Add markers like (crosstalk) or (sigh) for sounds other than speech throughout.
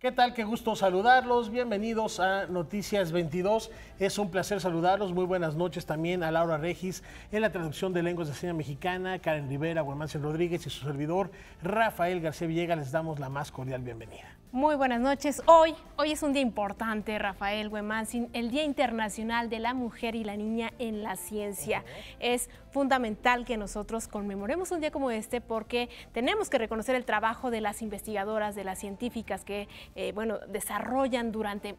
¿Qué tal? Qué gusto saludarlos. Bienvenidos a Noticias 22. Es un placer saludarlos. Muy buenas noches también a Laura Regis en la traducción de lenguas de señas mexicana, Karen Rivera, Guamancio Rodríguez y su servidor Rafael García Villegas. Les damos la más cordial bienvenida. Muy buenas noches. Hoy, hoy es un día importante, Rafael Huemansin, el Día Internacional de la Mujer y la Niña en la Ciencia. Es fundamental que nosotros conmemoremos un día como este porque tenemos que reconocer el trabajo de las investigadoras, de las científicas que, eh, bueno, desarrollan durante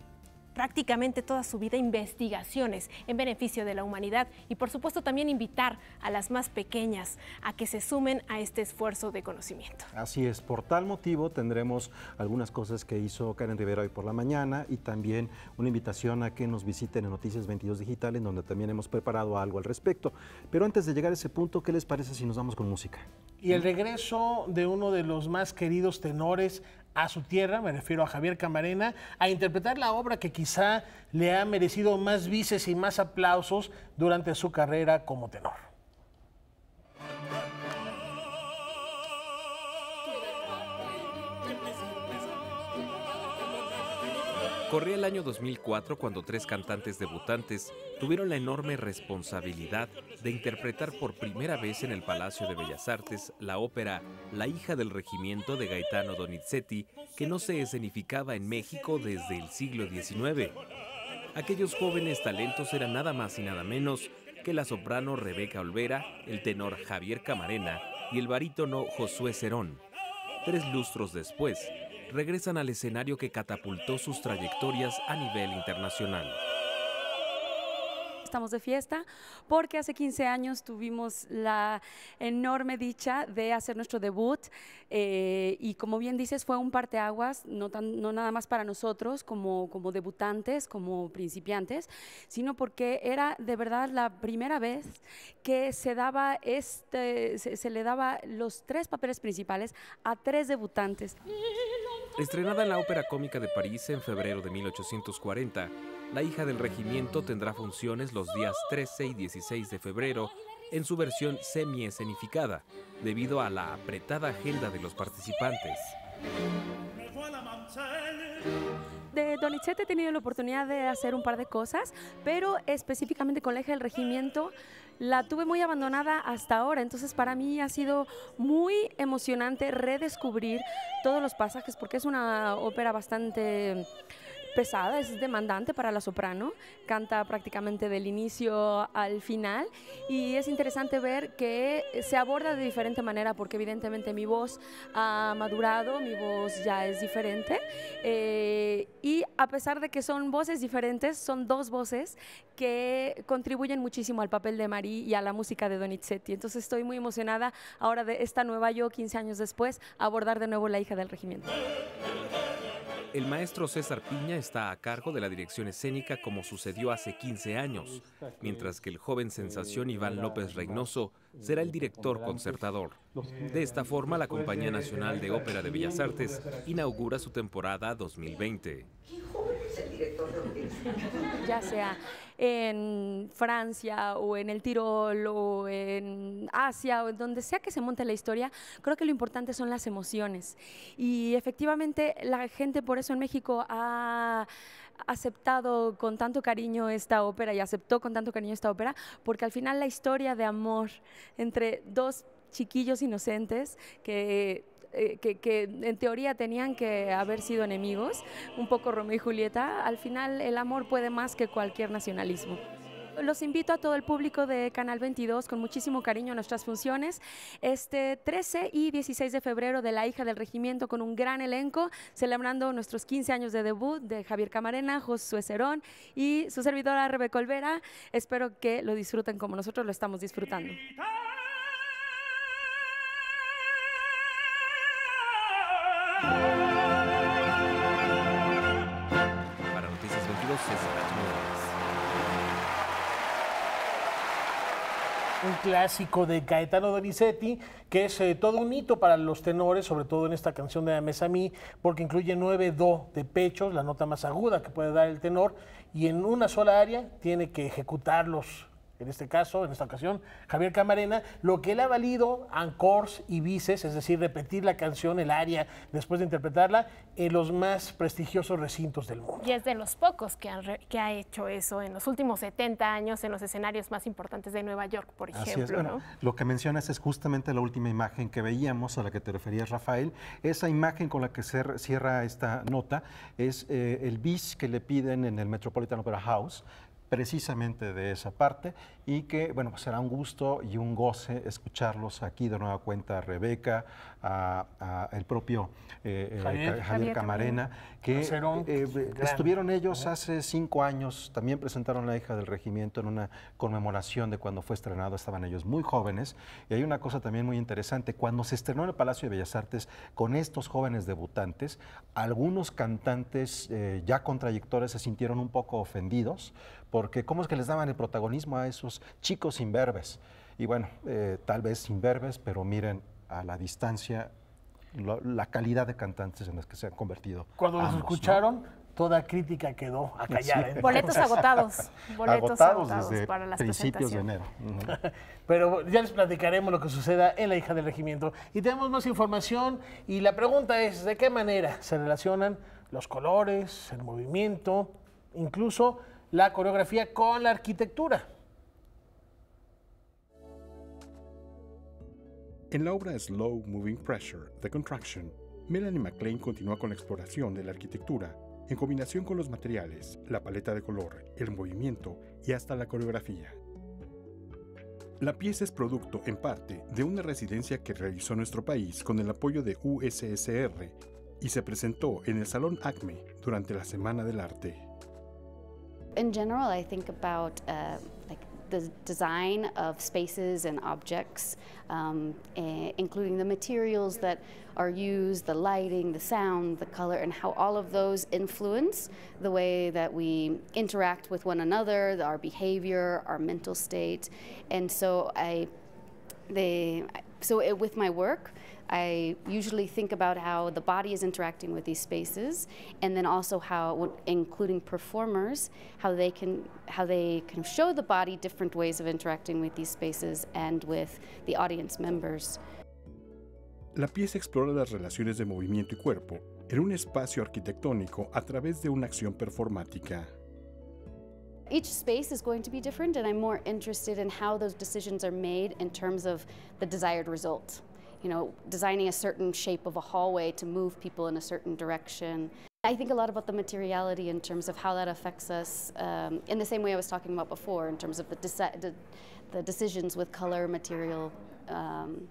prácticamente toda su vida investigaciones en beneficio de la humanidad y por supuesto también invitar a las más pequeñas a que se sumen a este esfuerzo de conocimiento. Así es, por tal motivo tendremos algunas cosas que hizo Karen Rivera hoy por la mañana y también una invitación a que nos visiten en Noticias 22 Digital en donde también hemos preparado algo al respecto. Pero antes de llegar a ese punto, ¿qué les parece si nos vamos con música? Y el regreso de uno de los más queridos tenores a su tierra, me refiero a Javier Camarena, a interpretar la obra que quizá le ha merecido más vices y más aplausos durante su carrera como tenor. Corría el año 2004 cuando tres cantantes debutantes tuvieron la enorme responsabilidad de interpretar por primera vez en el Palacio de Bellas Artes la ópera La hija del regimiento de Gaetano Donizetti, que no se escenificaba en México desde el siglo XIX. Aquellos jóvenes talentos eran nada más y nada menos que la soprano Rebeca Olvera, el tenor Javier Camarena y el barítono Josué Cerón. Tres lustros después, regresan al escenario que catapultó sus trayectorias a nivel internacional estamos de fiesta, porque hace 15 años tuvimos la enorme dicha de hacer nuestro debut eh, y como bien dices fue un parteaguas, no, tan, no nada más para nosotros como, debutantes, como principiantes, sino porque era de verdad la primera vez que se daba este, se, se le daba los tres papeles principales a tres debutantes. Estrenada en la Ópera Cómica de París en febrero de 1840, la hija del regimiento tendrá funciones los días 13 y 16 de febrero en su versión semi-escenificada, debido a la apretada agenda de los participantes. De Donizete he tenido la oportunidad de hacer un par de cosas, pero específicamente con la eje del regimiento la tuve muy abandonada hasta ahora, entonces para mí ha sido muy emocionante redescubrir todos los pasajes porque es una ópera bastante es demandante para la soprano, canta prácticamente del inicio al final y es interesante ver que se aborda de diferente manera porque evidentemente mi voz ha madurado, mi voz ya es diferente eh, y a pesar de que son voces diferentes, son dos voces que contribuyen muchísimo al papel de Marí y a la música de Donizetti. Entonces estoy muy emocionada ahora de esta nueva yo, 15 años después, abordar de nuevo la hija del regimiento. El maestro César Piña está a cargo de la dirección escénica como sucedió hace 15 años, mientras que el joven sensación Iván López Reynoso será el director concertador. De esta forma, la Compañía Nacional de Ópera de Bellas Artes inaugura su temporada 2020. Ya sea en Francia o en el Tirol o en Asia o en donde sea que se monte la historia, creo que lo importante son las emociones. Y efectivamente la gente por eso en México ha aceptado con tanto cariño esta ópera y aceptó con tanto cariño esta ópera porque al final la historia de amor entre dos chiquillos inocentes que eh, que, en teoría tenían que haber sido enemigos, un poco Romeo y Julieta, al final el amor puede más que cualquier nacionalismo. Los invito a todo el público de Canal 22 con muchísimo cariño a nuestras funciones. Este 13 y 16 de febrero de La hija del regimiento con un gran elenco, celebrando nuestros 15 años de debut de Javier Camarena, José Cerón y su servidora Rebeca Olvera. Espero que lo disfruten como nosotros lo estamos disfrutando. un clásico de Gaetano Donizetti, que es eh, todo un hito para los tenores, sobre todo en esta canción de Ames a mí, porque incluye nueve do de pechos, la nota más aguda que puede dar el tenor, y en una sola área tiene que ejecutarlos en este caso, en esta ocasión, Javier Camarena, lo que le ha valido Ancors y Vices, es decir, repetir la canción, el área, después de interpretarla, en los más prestigiosos recintos del mundo. Y es de los pocos que, ha hecho eso en los últimos 70 años, en los escenarios más importantes de Nueva York, por ejemplo. Lo que mencionas es justamente la última imagen que veíamos, a la que te referías, Rafael. Esa imagen con la que se cierra esta nota es eh, el bis que le piden en el Metropolitan Opera House, precisamente de esa parte y que, bueno, pues, será un gusto y un goce escucharlos aquí de nueva cuenta Rebeca, a, el propio eh, eh, Javier, Camarena, que eh, estuvieron ellos hace cinco años, también presentaron La hija del regimiento en una conmemoración de cuando fue estrenado, estaban ellos muy jóvenes, y hay una cosa también muy interesante, cuando se estrenó en el Palacio de Bellas Artes con estos jóvenes debutantes, algunos cantantes ya con trayectoria se sintieron un poco ofendidos, porque ¿cómo es que les daban el protagonismo a esos chicos imberbes? Y bueno, eh, tal vez imberbes, pero miren a la distancia la calidad de cantantes en las que se han convertido. Cuando los escucharon, toda crítica quedó a callar. ¿eh? (laughs) Boletos agotados. Boletos agotados, desde para las principios de enero. (laughs) Pero ya les platicaremos lo que suceda en la hija del regimiento. Y tenemos más información y la pregunta es, ¿de qué manera se relacionan los colores, el movimiento, incluso la coreografía con la arquitectura. En la obra Slow Moving Pressure, The Contraction, Melanie McLean continúa con la exploración de la arquitectura en combinación con los materiales, la paleta de color, el movimiento y hasta la coreografía. La pieza es producto, en parte, de una residencia que realizó nuestro país con el apoyo de USSR y se presentó en el Salón ACME durante la Semana del Arte. In general, I think about uh, like the design of spaces and objects, um, eh, including the materials that are used, the lighting, the sound, the color, and how all of those influence the way that we interact with one another, our behavior, our mental state. And so I, they, so it, with my work, I usually think about how the body is interacting with these spaces, and then also how, including performers, how they can how they can show the body different ways of interacting with these spaces and with the audience members. La pieza explora las relaciones de movimiento y cuerpo en un espacio arquitectónico a través de una acción performática. each space is going to be different and I'm more interested in how those decisions are made in terms of the desired result you know, designing a certain shape of a hallway to move people in a certain direction. I think a lot about the materiality in terms of how that affects us, um, in the same way I was talking about before, in terms of the, de the decisions with color, material, um,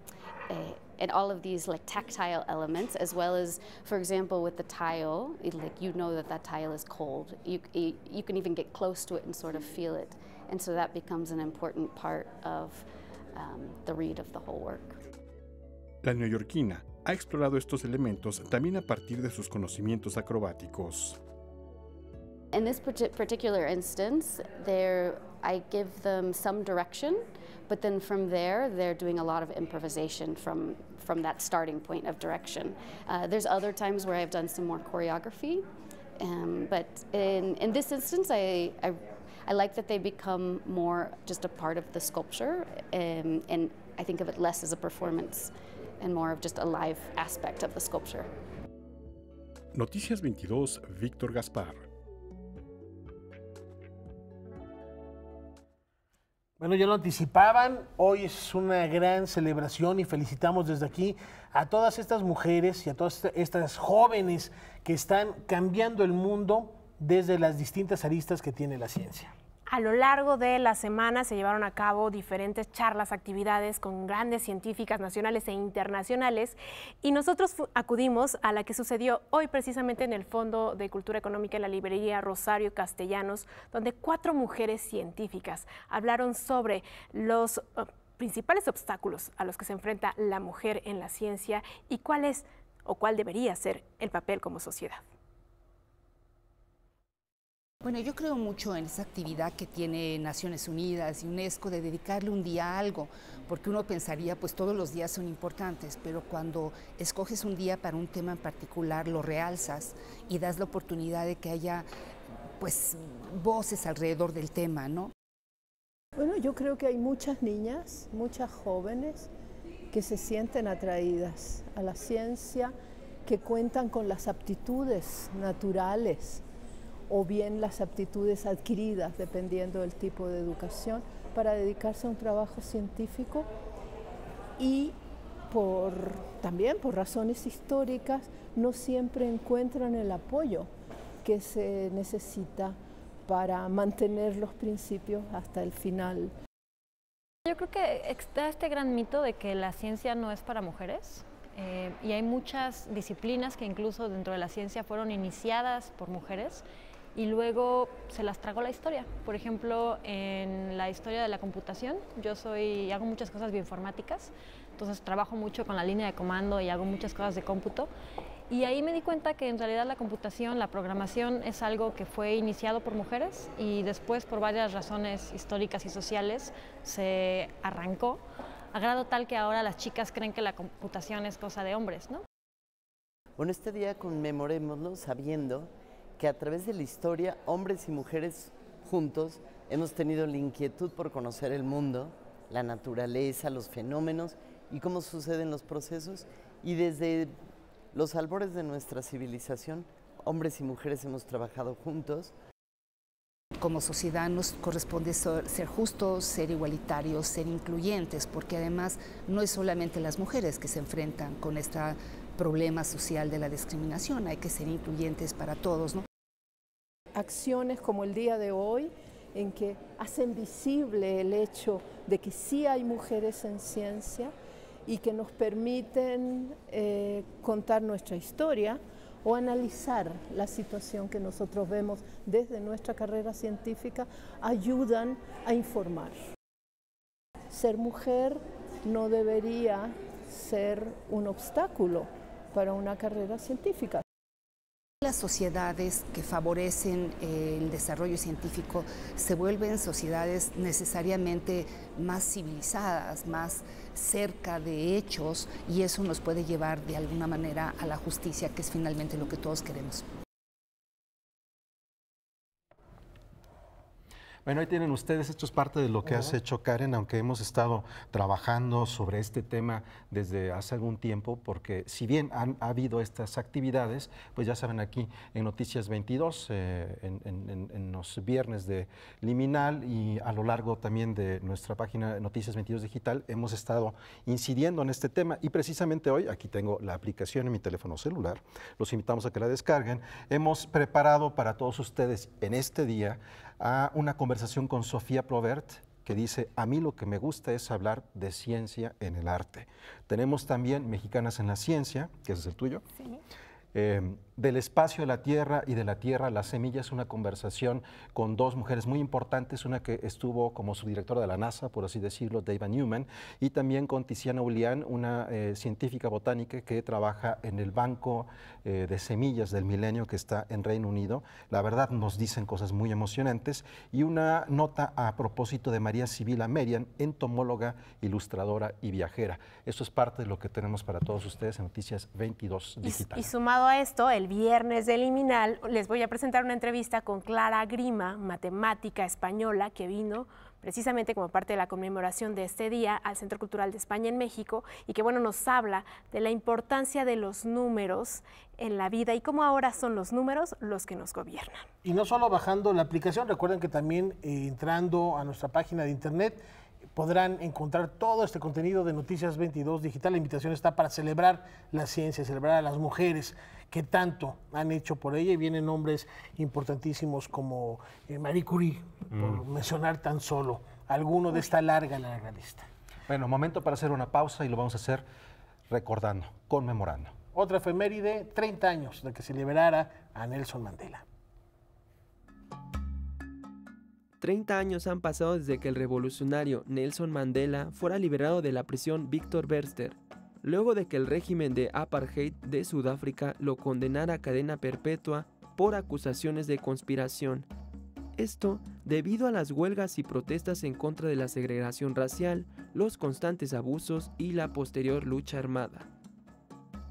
eh, and all of these like tactile elements, as well as, for example, with the tile, it, like you know that that tile is cold. You, you can even get close to it and sort of feel it, and so that becomes an important part of um, the read of the whole work. La neoyorquina ha explorado estos elementos también a partir de sus conocimientos acrobáticos. In this particular instance, there I give them some direction, but then from there they're doing a lot of improvisation from from that starting point of direction. Uh, there's other times where I've done some more choreography, um, but in in this instance, I, I, I like that they become more just a part of the sculpture, um, and I think of it less as a performance. and more of just a live aspect of the Noticias 22, Víctor Gaspar. Bueno, ya lo anticipaban, hoy es una gran celebración y felicitamos desde aquí a todas estas mujeres y a todas estas jóvenes que están cambiando el mundo desde las distintas aristas que tiene la ciencia. A lo largo de la semana se llevaron a cabo diferentes charlas, actividades con grandes científicas nacionales e internacionales y nosotros acudimos a la que sucedió hoy precisamente en el Fondo de Cultura Económica en la librería Rosario Castellanos, donde cuatro mujeres científicas hablaron sobre los uh, principales obstáculos a los que se enfrenta la mujer en la ciencia y cuál es o cuál debería ser el papel como sociedad. Bueno, yo creo mucho en esa actividad que tiene Naciones Unidas y UNESCO de dedicarle un día a algo, porque uno pensaría, pues todos los días son importantes, pero cuando escoges un día para un tema en particular, lo realzas y das la oportunidad de que haya pues voces alrededor del tema, ¿no? Bueno, yo creo que hay muchas niñas, muchas jóvenes que se sienten atraídas a la ciencia, que cuentan con las aptitudes naturales o bien las aptitudes adquiridas, dependiendo del tipo de educación, para dedicarse a un trabajo científico y también por razones históricas no siempre encuentran el apoyo que se necesita para mantener los principios hasta el final. Yo creo que está este gran mito de que la ciencia no es para mujeres eh, y hay muchas disciplinas que incluso dentro de la ciencia fueron iniciadas por mujeres y luego se las tragó la historia. Por ejemplo, en la historia de la computación, yo soy, hago muchas cosas bioinformáticas, entonces trabajo mucho con la línea de comando y hago muchas cosas de cómputo. Y ahí me di cuenta que en realidad la computación, la programación es algo que fue iniciado por mujeres y después por varias razones históricas y sociales se arrancó, a grado tal que ahora las chicas creen que la computación es cosa de hombres, ¿no? Bueno, este día conmemorémoslo sabiendo que a través de la historia, hombres y mujeres juntos, hemos tenido la inquietud por conocer el mundo, la naturaleza, los fenómenos y cómo suceden los procesos. Y desde los albores de nuestra civilización, hombres y mujeres hemos trabajado juntos. Como sociedad nos corresponde ser justos, ser igualitarios, ser incluyentes, porque además no es solamente las mujeres que se enfrentan con este problema social de la discriminación. Hay que ser incluyentes para todos, acciones como el día de hoy, en que hacen visible el hecho de que sí hay mujeres en ciencia y que nos permiten eh, contar nuestra historia o analizar la situación que nosotros vemos desde nuestra carrera científica, ayudan a informar. Ser mujer no debería ser un obstáculo para una carrera científica. Las sociedades que favorecen eh, el desarrollo científico se vuelven sociedades necesariamente más civilizadas, más cerca de hechos y eso nos puede llevar de alguna manera a la justicia, que es finalmente lo que todos queremos. Bueno, ahí tienen ustedes, esto es parte de lo que has hecho, Karen, aunque hemos estado trabajando sobre este tema desde hace algún tiempo, porque si bien han, habido estas actividades, pues ya saben aquí en Noticias 22, eh, en, en, los viernes de Liminal y a lo largo también de nuestra página Noticias 22 Digital, hemos estado incidiendo en este tema y precisamente hoy, aquí tengo la aplicación en mi teléfono celular, los invitamos a que la descarguen, hemos preparado para todos ustedes en este día a una conversación con Sofía Provert, que dice, a mí lo que me gusta es hablar de ciencia en el arte. Tenemos también Mexicanas en la Ciencia, que es el tuyo. Sí. Em, del espacio a la tierra y de la tierra las semillas, una conversación con dos mujeres muy importantes, una que estuvo como subdirectora de la NASA, por así decirlo, Dave Newman, y también con Tiziana Ulián, una eh, científica botánica que trabaja en el Banco eh, de Semillas del Milenio que está en Reino Unido. La verdad nos dicen cosas muy emocionantes y una nota a propósito de María Sibila Merian, entomóloga, ilustradora y viajera. Esto es parte de lo que tenemos para todos ustedes en Noticias 22 Digital. y sumado a esto, el viernes de Liminal les voy a presentar una entrevista con Clara Grima, matemática española, que vino precisamente como parte de la conmemoración de este día al Centro Cultural de España en México y que bueno nos habla de la importancia de los números en la vida y cómo ahora son los números los que nos gobiernan. Y no solo bajando la aplicación, recuerden que también eh, entrando a nuestra página de internet podrán encontrar todo este contenido de Noticias 22 Digital. La invitación está para celebrar la ciencia, celebrar a las mujeres que tanto han hecho por ella y vienen nombres importantísimos como eh, Marie Curie, por mm. mencionar tan solo alguno de esta larga, larga lista. Bueno, momento para hacer una pausa y lo vamos a hacer recordando, conmemorando. Otra efeméride, 30 años de que se liberara a Nelson Mandela. 30 años han pasado desde que el revolucionario Nelson Mandela fuera liberado de la prisión Víctor Berster, luego de que el régimen de apartheid de Sudáfrica lo condenara a cadena perpetua por acusaciones de conspiración. Esto debido a las huelgas y protestas en contra de la segregación racial, los constantes abusos y la posterior lucha armada.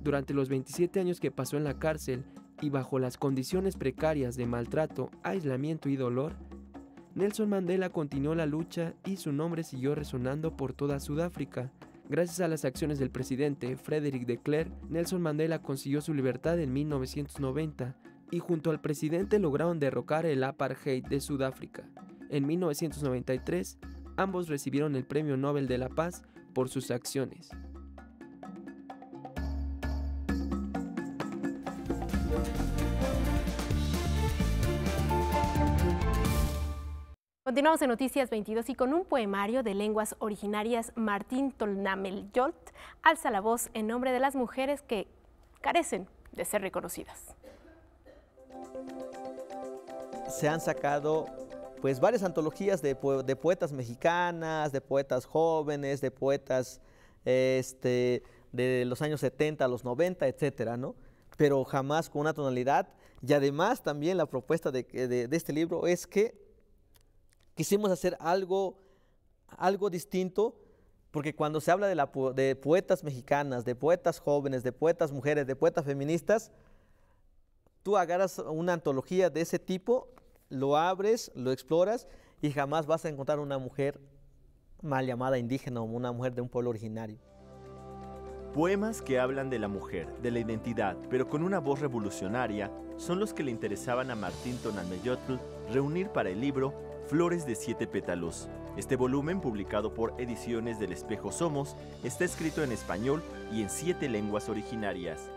Durante los 27 años que pasó en la cárcel y bajo las condiciones precarias de maltrato, aislamiento y dolor, Nelson Mandela continuó la lucha y su nombre siguió resonando por toda Sudáfrica. Gracias a las acciones del presidente Frederick de Klerk, Nelson Mandela consiguió su libertad en 1990 y junto al presidente lograron derrocar el apartheid de Sudáfrica. En 1993, ambos recibieron el Premio Nobel de la Paz por sus acciones. Continuamos en Noticias 22 y con un poemario de lenguas originarias, Martín Tolnamel Yolt alza la voz en nombre de las mujeres que carecen de ser reconocidas. Se han sacado pues varias antologías de, poetas mexicanas, de poetas jóvenes, de poetas este, de los años 70 los 90, etcétera, Pero jamás con una tonalidad. Y además también la propuesta de este libro es que Quisimos hacer algo, algo distinto, porque cuando se habla de, de poetas mexicanas, de poetas jóvenes, de poetas mujeres, de poetas feministas, tú agarras una antología de ese tipo, lo abres, lo exploras y jamás vas a encontrar una mujer mal llamada indígena o una mujer de un pueblo originario. Poemas que hablan de la mujer, de la identidad, pero con una voz revolucionaria, son los que le interesaban a Martín Tonalmeyotl reunir para el libro Flores de siete pétalos. Este volumen, publicado por Ediciones del Espejo Somos, está escrito en español y en siete lenguas originarias.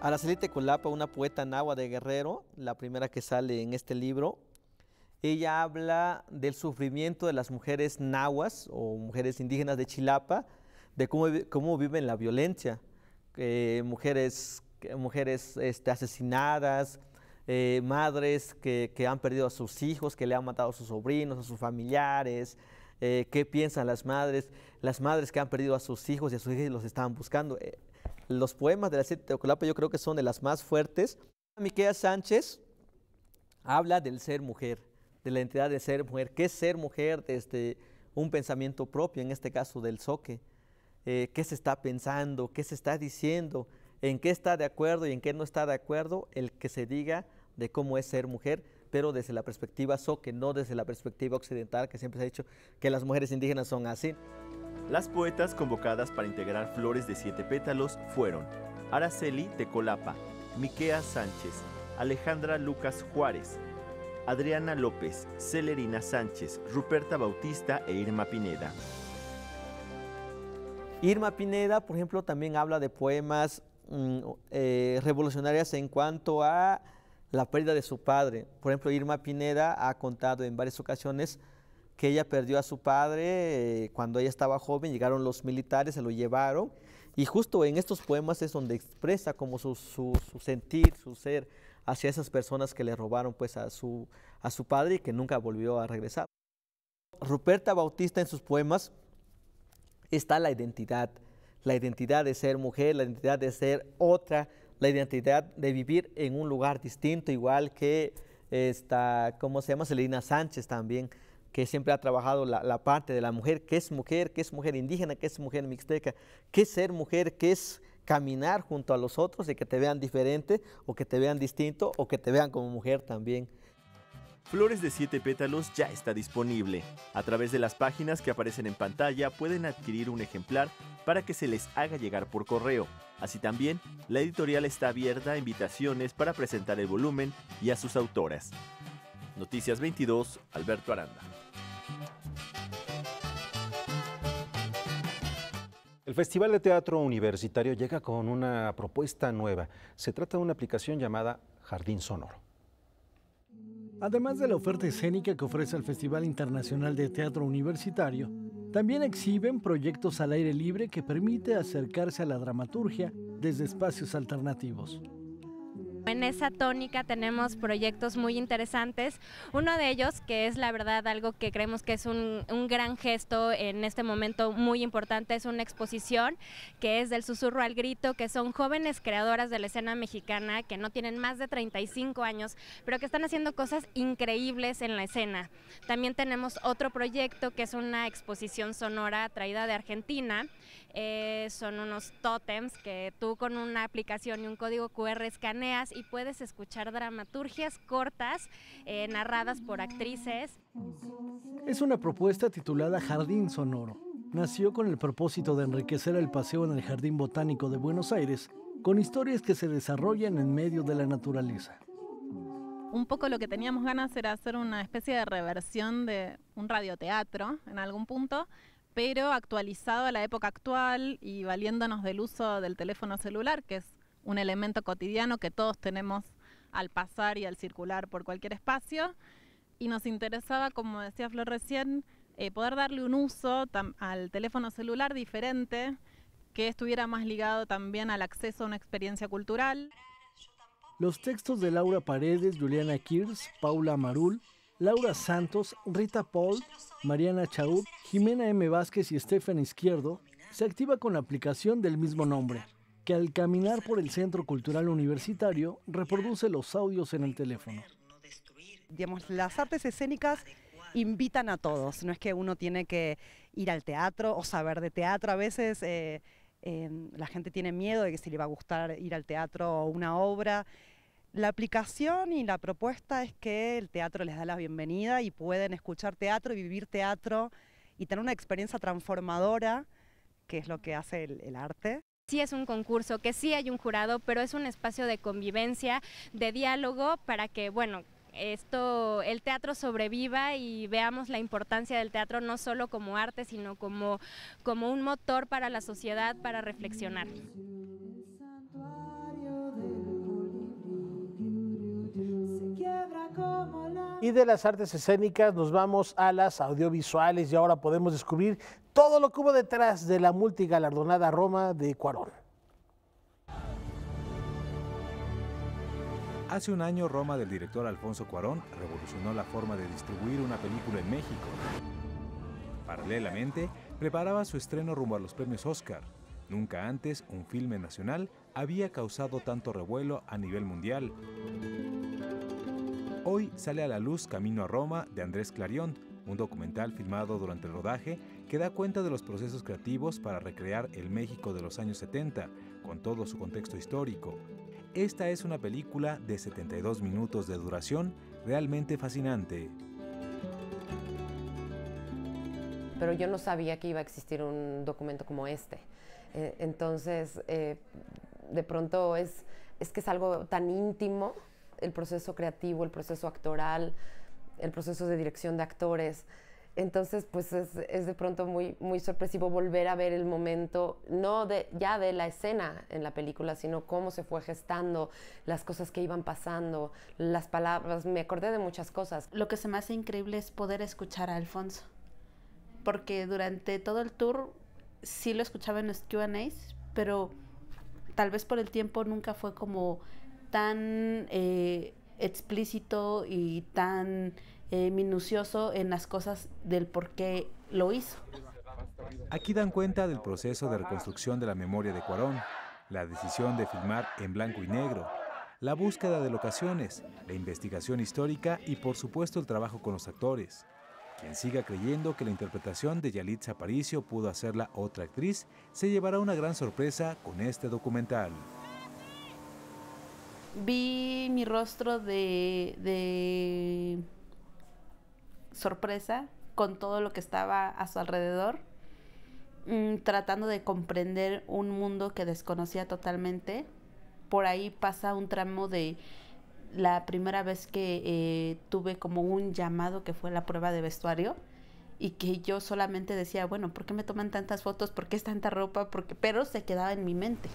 Araceli Colapa, una poeta nahua de Guerrero, la primera que sale en este libro, ella habla del sufrimiento de las mujeres nahuas o mujeres indígenas de Chilapa, de cómo, cómo viven la violencia, eh, mujeres, mujeres este, asesinadas, eh, madres que, han perdido a sus hijos, que le han matado a sus sobrinos, a sus familiares, eh, qué piensan las madres, las madres que han perdido a sus hijos y a sus hijos los estaban buscando. Eh, los poemas de la siete Teocolapa yo creo que son de las más fuertes. Miquea Sánchez habla del ser mujer, de la entidad de ser mujer. ¿Qué es ser mujer desde un pensamiento propio, en este caso del zoque ¿Qué se está pensando? ¿Qué se está diciendo? ¿En qué está de acuerdo y en qué no está de acuerdo el que se diga de cómo es ser mujer, pero desde la perspectiva soque, no desde la perspectiva occidental que siempre se ha dicho que las mujeres indígenas son así. Las poetas convocadas para integrar Flores de Siete Pétalos fueron Araceli Tecolapa, Miquea Sánchez, Alejandra Lucas Juárez, Adriana López, Celerina Sánchez, Ruperta Bautista e Irma Pineda. Irma Pineda, por ejemplo, también habla de poemas mm, eh, revolucionarias en cuanto a la pérdida de su padre. Por ejemplo, Irma Pineda ha contado en varias ocasiones que ella perdió a su padre eh, cuando ella estaba joven, llegaron los militares, se lo llevaron, y justo en estos poemas es donde expresa como su, sentir, su ser hacia esas personas que le robaron pues a su, a su padre y que nunca volvió a regresar. Ruperta Bautista en sus poemas está la identidad, la identidad de ser mujer, la identidad de ser otra, la identidad de vivir en un lugar distinto, igual que esta, ¿cómo se llama? Selena Sánchez también, que siempre ha trabajado la, la parte de la mujer, que es mujer, que es mujer indígena, que es mujer mixteca, que es ser mujer, que es caminar junto a los otros y que te vean diferente o que te vean distinto o que te vean como mujer también. Flores de 7 pétalos ya está disponible. A través de las páginas que aparecen en pantalla pueden adquirir un ejemplar para que se les haga llegar por correo. Así también, la editorial está abierta a invitaciones para presentar el volumen y a sus autoras. Noticias 22, Alberto Aranda. El Festival de Teatro Universitario llega con una propuesta nueva. Se trata de una aplicación llamada Jardín Sonoro. Además de la oferta escénica que ofrece el Festival Internacional de Teatro Universitario, también exhiben proyectos al aire libre que permite acercarse a la dramaturgia desde espacios alternativos. En esa tónica tenemos proyectos muy interesantes, uno de ellos que es la verdad algo que creemos que es un, gran gesto en este momento muy importante, es una exposición que es del susurro al grito, que son jóvenes creadoras de la escena mexicana que no tienen más de 35 años, pero que están haciendo cosas increíbles en la escena. También tenemos otro proyecto que es una exposición sonora traída de Argentina, eh, son unos tótems que tú con una aplicación y un código QR escaneas y puedes escuchar dramaturgias cortas eh, narradas por actrices. Es una propuesta titulada Jardín Sonoro. Nació con el propósito de enriquecer el paseo en el Jardín Botánico de Buenos Aires con historias que se desarrollan en medio de la naturaleza un poco lo que teníamos ganas era hacer una especie de reversión de un radioteatro en algún punto, pero actualizado a la época actual y valiéndonos del uso del teléfono celular, que es un elemento cotidiano que todos tenemos al pasar y al circular por cualquier espacio. Y nos interesaba, como decía Flor recién, eh, poder darle un uso al teléfono celular diferente, que estuviera más ligado también al acceso a una experiencia cultural. Los textos de Laura Paredes, Juliana Kirs, Paula Marul, Laura Santos, Rita Paul, Mariana Chaud, Jimena M. Vázquez y Estefan Izquierdo, se activa con la aplicación del mismo nombre, que al caminar por el Centro Cultural Universitario reproduce los audios en el teléfono. Digamos, las artes escénicas invitan a todos, no es que uno tiene que ir al teatro o saber de teatro, a veces eh, la gente tiene miedo de que si le va a gustar ir al teatro o una obra. La aplicación y la propuesta es que el teatro les da la bienvenida y pueden escuchar teatro y vivir teatro y tener una experiencia transformadora, que es lo que hace el, arte sí es un concurso, que sí hay un jurado, pero es un espacio de convivencia, de diálogo, para que, bueno, esto, el teatro sobreviva y veamos la importancia del teatro no solo como arte, sino como, como un motor para la sociedad, para reflexionar. Y de las artes escénicas nos vamos a las audiovisuales y ahora podemos descubrir todo lo que hubo detrás de la multigalardonada Roma de Cuarón. Hace un año Roma del director Alfonso Cuarón revolucionó la forma de distribuir una película en México. Paralelamente, preparaba su estreno rumbo a los premios Oscar. Nunca antes un filme nacional había causado tanto revuelo a nivel mundial. Hoy sale a la luz Camino a Roma de Andrés Clarión, un documental filmado durante el rodaje que da cuenta de los procesos creativos para recrear el México de los años 70, con todo su contexto histórico. Esta es una película de 72 minutos de duración realmente fascinante. Pero yo no sabía que iba a existir un documento como este. Eh, entonces, eh, de pronto es, es que es algo tan íntimo el proceso creativo, el proceso actoral, el proceso de dirección de actores. Entonces, pues es, de pronto muy, muy sorpresivo volver a ver el momento, no de, ya de la escena en la película, sino cómo se fue gestando, las cosas que iban pasando, las palabras, me acordé de muchas cosas. Lo que se me hace increíble es poder escuchar a Alfonso, porque durante todo el tour sí lo escuchaba en los QAs, pero tal vez por el tiempo nunca fue como tan eh, explícito y tan eh, minucioso en las cosas del por qué lo hizo. Aquí dan cuenta del proceso de reconstrucción de la memoria de Cuarón, la decisión de filmar en blanco y negro, la búsqueda de locaciones, la investigación histórica y por supuesto el trabajo con los actores. Quien siga creyendo que la interpretación de Yalitza Aparicio pudo hacerla otra actriz, se llevará una gran sorpresa con este documental vi mi rostro de, sorpresa con todo lo que estaba a su alrededor, mm, tratando de comprender un mundo que desconocía totalmente. Por ahí pasa un tramo de la primera vez que eh, tuve como un llamado que fue la prueba de vestuario y que yo solamente decía, bueno, ¿por qué me toman tantas fotos? ¿Por qué es tanta ropa? Porque Pero se quedaba en mi mente.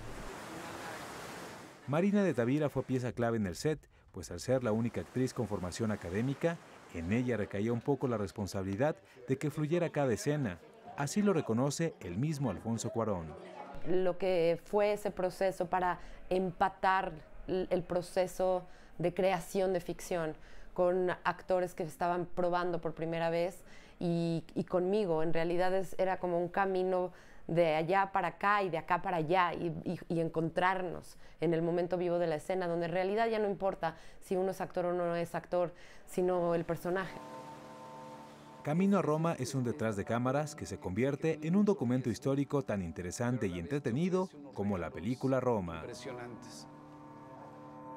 Marina de Tavira fue pieza clave en el set, pues al ser la única actriz con formación académica, en ella recaía un poco la responsabilidad de que fluyera cada escena. Así lo reconoce el mismo Alfonso Cuarón. Lo que fue ese proceso para empatar el proceso de creación de ficción con actores que estaban probando por primera vez y, conmigo, en realidad era como un camino de allá para acá y de acá para allá y, encontrarnos en el momento vivo de la escena, donde en realidad ya no importa si uno es actor o no es actor, sino el personaje. Camino a Roma es un detrás de cámaras que se convierte en un documento histórico tan interesante y entretenido como la película Roma. Impresionantes.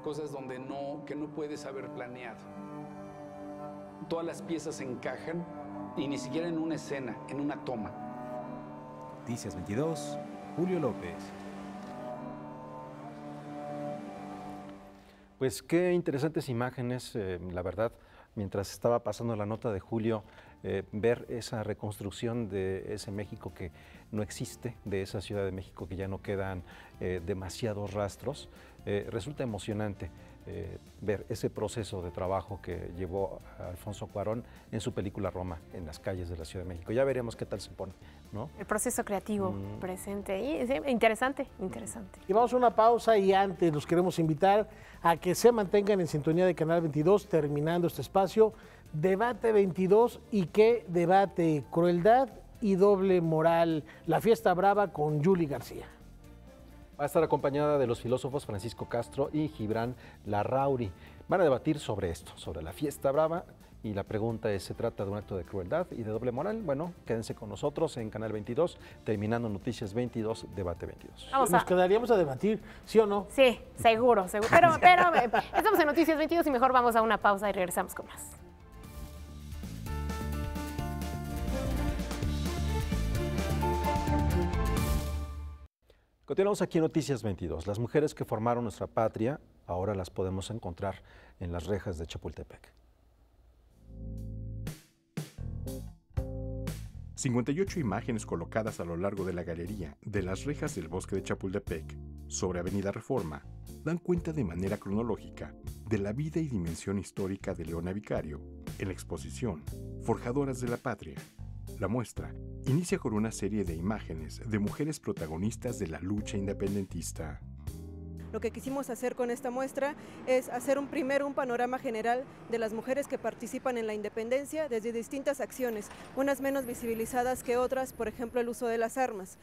Cosas donde no, que no puedes haber planeado. Todas las piezas encajan y ni siquiera en una escena, en una toma. Noticias 22, Julio López. Pues qué interesantes imágenes, eh, la verdad, mientras estaba pasando la nota de Julio, eh, ver esa reconstrucción de ese México que no existe, de esa Ciudad de México que ya no quedan eh, demasiados rastros, resulta emocionante. Eh, ver ese proceso de trabajo que llevó Alfonso Cuarón en su película Roma, en las calles de la Ciudad de México. Ya veremos qué tal se pone, El proceso creativo mm. presente. Y, interesante, interesante. Y vamos a una pausa y antes los queremos invitar a que se mantengan en sintonía de Canal 22, terminando este espacio. Debate 22 y qué debate, crueldad y doble moral. La fiesta brava con Juli García. Va a estar acompañada de los filósofos Francisco Castro y Gibran Larrauri. Van a debatir sobre esto, sobre la fiesta brava. Y la pregunta es, ¿se trata de un acto de crueldad y de doble moral? Bueno, quédense con nosotros en Canal 22, terminando Noticias 22, Debate 22. Nos quedaríamos a debatir, ¿sí o no? Sí, seguro, seguro. Pero, (laughs) pero eh, estamos en Noticias 22 y mejor vamos a una pausa y regresamos con más. Continuamos aquí en Noticias 22. Las mujeres que formaron nuestra patria ahora las podemos encontrar en las rejas de Chapultepec. 58 imágenes colocadas a lo largo de la galería de las rejas del bosque de Chapultepec, sobre Avenida Reforma, dan cuenta de manera cronológica de la vida y dimensión histórica de Leona Vicario en la exposición Forjadoras de la Patria, la muestra inicia con una serie de imágenes de mujeres protagonistas de la lucha independentista. Lo que quisimos hacer con esta muestra es hacer un primero un panorama general de las mujeres que participan en la independencia desde distintas acciones, unas menos visibilizadas que otras, por ejemplo el uso de las armas.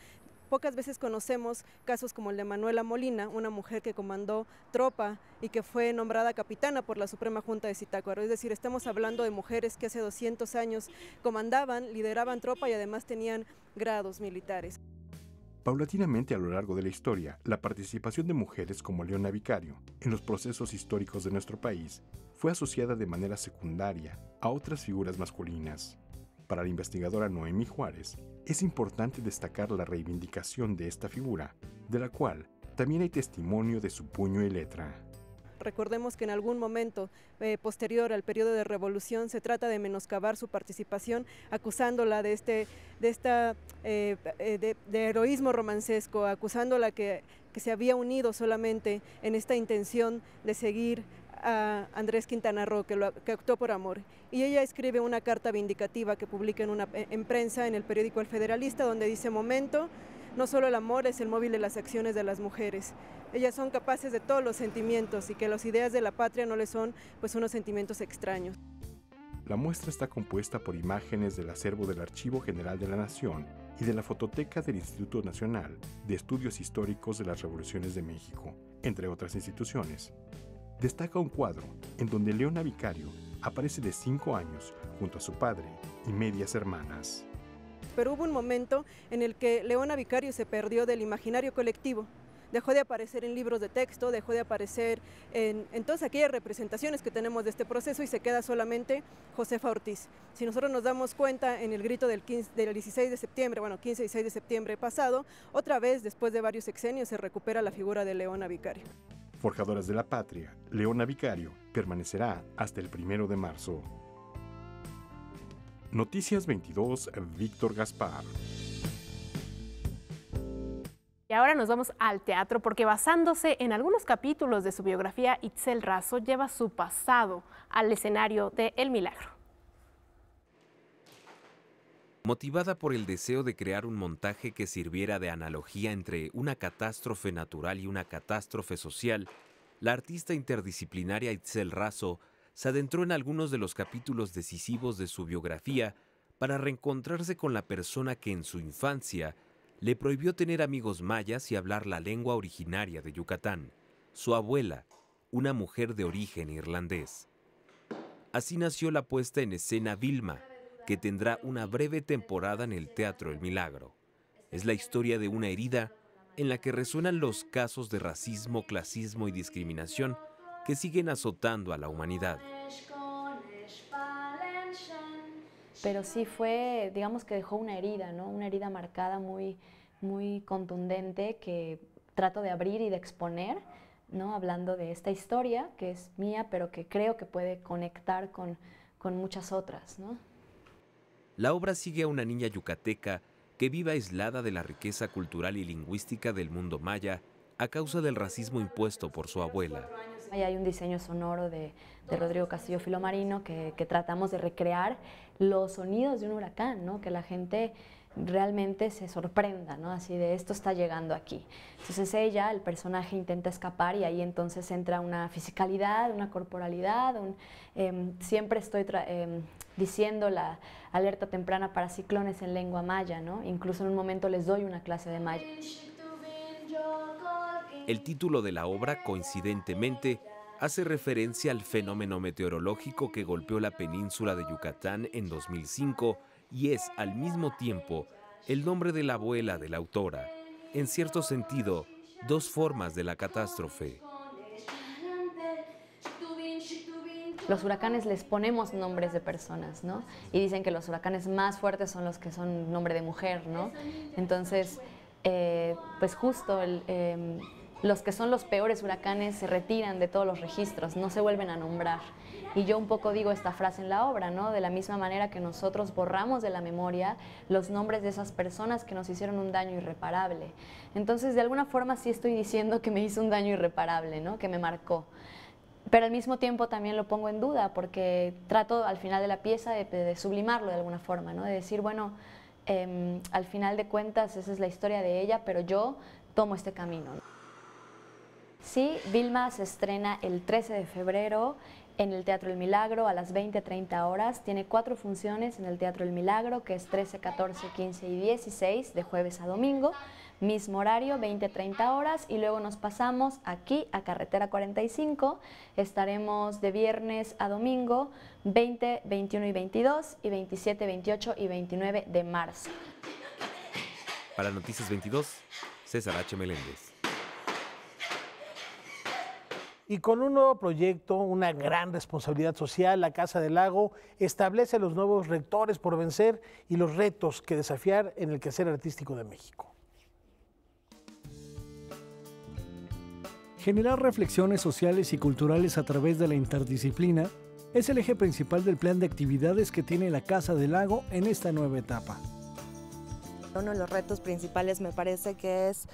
Pocas veces conocemos casos como el de Manuela Molina, una mujer que comandó tropa y que fue nombrada capitana por la Suprema Junta de Zitácuaro. Es decir, estamos hablando de mujeres que hace 200 años comandaban, lideraban tropa y además tenían grados militares. Paulatinamente a lo largo de la historia, la participación de mujeres como Leona Vicario en los procesos históricos de nuestro país fue asociada de manera secundaria a otras figuras masculinas. Para la investigadora Noemi Juárez, es importante destacar la reivindicación de esta figura, de la cual también hay testimonio de su puño y letra. Recordemos que en algún momento eh, posterior al periodo de revolución se trata de menoscabar su participación, acusándola de este, de esta, eh, eh, heroísmo romancesco, acusándola que, que se había unido solamente en esta intención de seguir a Andrés Quintana Roo, que, lo, por amor. Y ella escribe una carta vindicativa que publica en, una, prensa en el periódico El Federalista, donde dice, momento, no solo el amor es el móvil de las acciones de las mujeres. Ellas son capaces de todos los sentimientos y que las ideas de la patria no les son pues unos sentimientos extraños. La muestra está compuesta por imágenes del acervo del Archivo General de la Nación y de la Fototeca del Instituto Nacional de Estudios Históricos de las Revoluciones de México, entre otras instituciones destaca un cuadro en donde Leona Vicario aparece de cinco años junto a su padre y medias hermanas. Pero hubo un momento en el que Leona Vicario se perdió del imaginario colectivo. Dejó de aparecer en libros de texto, dejó de aparecer en, entonces todas aquellas representaciones que tenemos de este proceso y se queda solamente Josefa Ortiz. Si nosotros nos damos cuenta en el grito del, 15, del 16 de septiembre, bueno, 15 y 16 de septiembre pasado, otra vez después de varios exenios se recupera la figura de Leona Vicario. Forjadoras de la Patria, Leona Vicario, permanecerá hasta el primero de marzo. Noticias 22, Víctor Gaspar. Y ahora nos vamos al teatro porque basándose en algunos capítulos de su biografía, Itzel Razo lleva su pasado al escenario de El Milagro. Motivada por el deseo de crear un montaje que sirviera de analogía entre una catástrofe natural y una catástrofe social, la artista interdisciplinaria Itzel Razo se adentró en algunos de los capítulos decisivos de su biografía para reencontrarse con la persona que en su infancia le prohibió tener amigos mayas y hablar la lengua originaria de Yucatán, su abuela, una mujer de origen irlandés. Así nació la puesta en escena Vilma, que tendrá una breve temporada en el Teatro El Milagro. Es la historia de una herida en la que resuenan los casos de racismo, clasismo y discriminación que siguen azotando a la humanidad. Pero sí fue, digamos que dejó una herida, ¿no? Una herida marcada muy, muy contundente que trato de abrir y de exponer, ¿no? Hablando de esta historia que es mía, pero que creo que puede conectar con, muchas otras, la obra sigue a una niña yucateca que vive aislada de la riqueza cultural y lingüística del mundo maya a causa del racismo impuesto por su abuela. Ahí hay un diseño sonoro de, Rodrigo Castillo Filomarino que, que, tratamos de recrear los sonidos de un huracán, ¿no? que la gente realmente se sorprenda, ¿no? Así de esto está llegando aquí. Entonces ella, el personaje, intenta escapar y ahí entonces entra una fisicalidad, una corporalidad, em, siempre estoy em, diciendo la alerta temprana para ciclones en lengua maya, ¿no? Incluso en un momento les doy una clase de maya. El título de la obra, coincidentemente, hace referencia al fenómeno meteorológico que golpeó la península de Yucatán en 2005 y es al mismo tiempo el nombre de la abuela de la autora. En cierto sentido, dos formas de la catástrofe. Los huracanes les ponemos nombres de personas, ¿no? Y dicen que los huracanes más fuertes son los que son nombre de mujer, ¿no? Entonces, eh, pues justo el... Em, los que son los peores huracanes se retiran de todos los registros, no se vuelven a nombrar. Y yo un poco digo esta frase en la obra, ¿no? De la misma manera que nosotros borramos de la memoria los nombres de esas personas que nos hicieron un daño irreparable. Entonces, de alguna forma sí estoy diciendo que me hizo un daño irreparable, ¿no? Que me marcó. Pero al mismo tiempo también lo pongo en duda porque trato al final de la pieza de, sublimarlo de alguna forma, ¿no? De decir, bueno, em, al final de cuentas esa es la historia de ella, pero yo tomo este camino. ¿no? Sí, Vilma se estrena el 13 de febrero en el Teatro El Milagro a las 20-30 horas. Tiene cuatro funciones en el Teatro El Milagro, que es 13, 14, 15 y 16, de jueves a domingo. Mismo horario, 20-30 horas. Y luego nos pasamos aquí a Carretera 45. Estaremos de viernes a domingo, 20, 21 y 22, y 27, 28 y 29 de marzo. Para Noticias 22, César H. Meléndez y con un nuevo proyecto, una gran responsabilidad social, la Casa del Lago establece los nuevos rectores por vencer y los retos que desafiar en el quehacer artístico de México. Generar reflexiones sociales y culturales a través de la interdisciplina es el eje principal del plan de actividades que tiene la Casa del Lago en esta nueva etapa. Uno de los retos principales me parece que es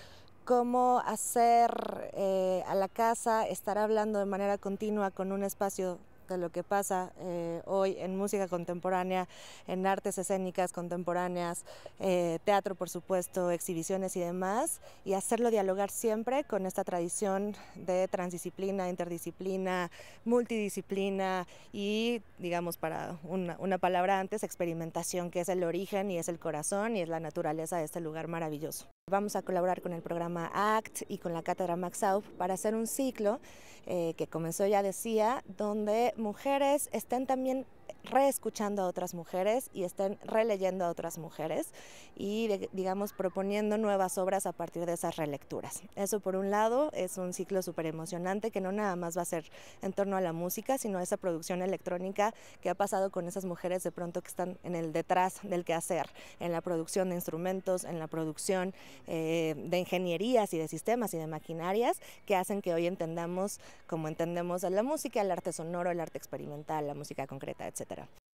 cómo hacer eh, a la casa estar hablando de manera continua con un espacio de lo que pasa eh, hoy en música contemporánea, en artes escénicas contemporáneas, eh, teatro por supuesto, exhibiciones y demás, y hacerlo dialogar siempre con esta tradición de transdisciplina, interdisciplina, multidisciplina y, digamos, para una, palabra antes, experimentación, que es el origen y es el corazón y es la naturaleza de este lugar maravilloso. Vamos a colaborar con el programa ACT y con la Cátedra Max Auf para hacer un ciclo eh, que comenzó, ya decía, donde mujeres están también reescuchando a otras mujeres y estén releyendo a otras mujeres y, digamos, proponiendo nuevas obras a partir de esas relecturas. Eso, por un lado, es un ciclo súper emocionante que no nada más va a ser en torno a la música, sino a esa producción electrónica que ha pasado con esas mujeres de pronto que están en el detrás del quehacer, en la producción de instrumentos, en la producción eh, de ingenierías y de sistemas y de maquinarias que hacen que hoy entendamos como entendemos a la música, el arte sonoro, el arte experimental, la música concreta,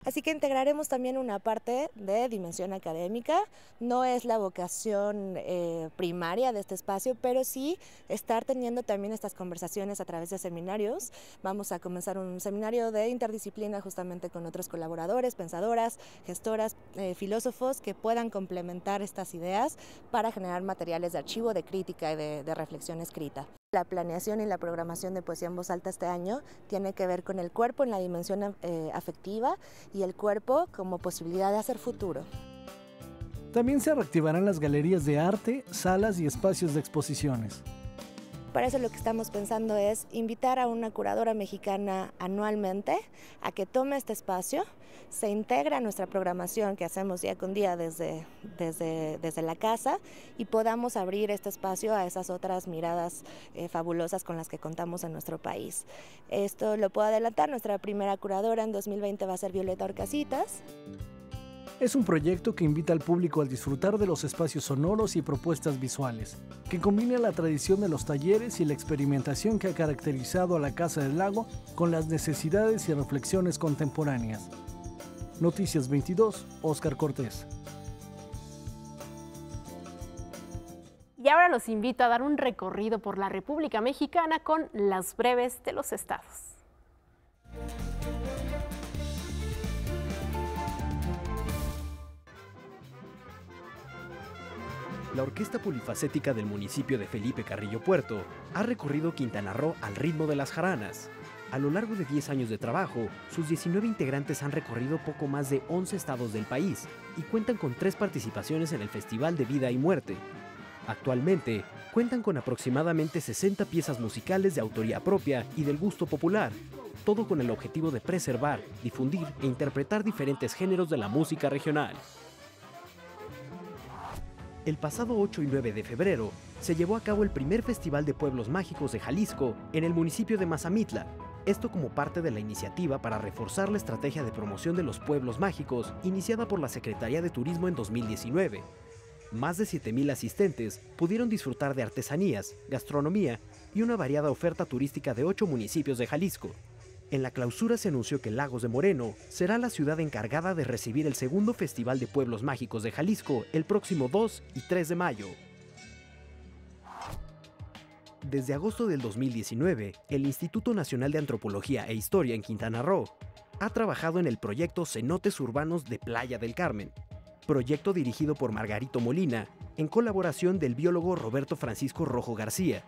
Así que integraremos también una parte de dimensión académica. No es la vocación eh, primaria de este espacio, pero sí estar teniendo también estas conversaciones a través de seminarios. Vamos a comenzar un seminario de interdisciplina justamente con otros colaboradores, pensadoras, gestoras, eh, filósofos que puedan complementar estas ideas para generar materiales de archivo, de crítica y de reflexión escrita. La planeación y la programación de poesía en voz alta este año tiene que ver con el cuerpo en la dimensión eh, afectiva y el cuerpo como posibilidad de hacer futuro. También se reactivarán las galerías de arte, salas y espacios de exposiciones. Para eso lo que estamos pensando es invitar a una curadora mexicana anualmente a que tome este espacio se integra a nuestra programación que hacemos día con día desde, la casa y podamos abrir este espacio a esas otras miradas eh, fabulosas con las que contamos en nuestro país. Esto lo puedo adelantar, nuestra primera curadora en 2020 va a ser Violeta Orcasitas. Es un proyecto que invita al público al disfrutar de los espacios sonoros y propuestas visuales, que combina la tradición de los talleres y la experimentación que ha caracterizado a la Casa del Lago con las necesidades y reflexiones contemporáneas. Noticias 22, Oscar Cortés. Y ahora los invito a dar un recorrido por la República Mexicana con las breves de los estados. La orquesta polifacética del municipio de Felipe Carrillo Puerto ha recorrido Quintana Roo al ritmo de las jaranas, a lo largo de 10 años de trabajo, sus 19 integrantes han recorrido poco más de 11 estados del país y cuentan con tres participaciones en el Festival de Vida y Muerte. Actualmente, cuentan con aproximadamente 60 piezas musicales de autoría propia y del gusto popular, todo con el objetivo de preservar, difundir e interpretar diferentes géneros de la música regional. El pasado 8 y 9 de febrero se llevó a cabo el primer Festival de Pueblos Mágicos de Jalisco en el municipio de Mazamitla, esto como parte de la iniciativa para reforzar la estrategia de promoción de los pueblos mágicos iniciada por la Secretaría de Turismo en 2019. Más de 7.000 asistentes pudieron disfrutar de artesanías, gastronomía y una variada oferta turística de ocho municipios de Jalisco. En la clausura se anunció que Lagos de Moreno será la ciudad encargada de recibir el segundo Festival de Pueblos Mágicos de Jalisco el próximo 2 y 3 de mayo. Desde agosto del 2019, el Instituto Nacional de Antropología e Historia en Quintana Roo ha trabajado en el proyecto Cenotes Urbanos de Playa del Carmen, proyecto dirigido por Margarito Molina en colaboración del biólogo Roberto Francisco Rojo García.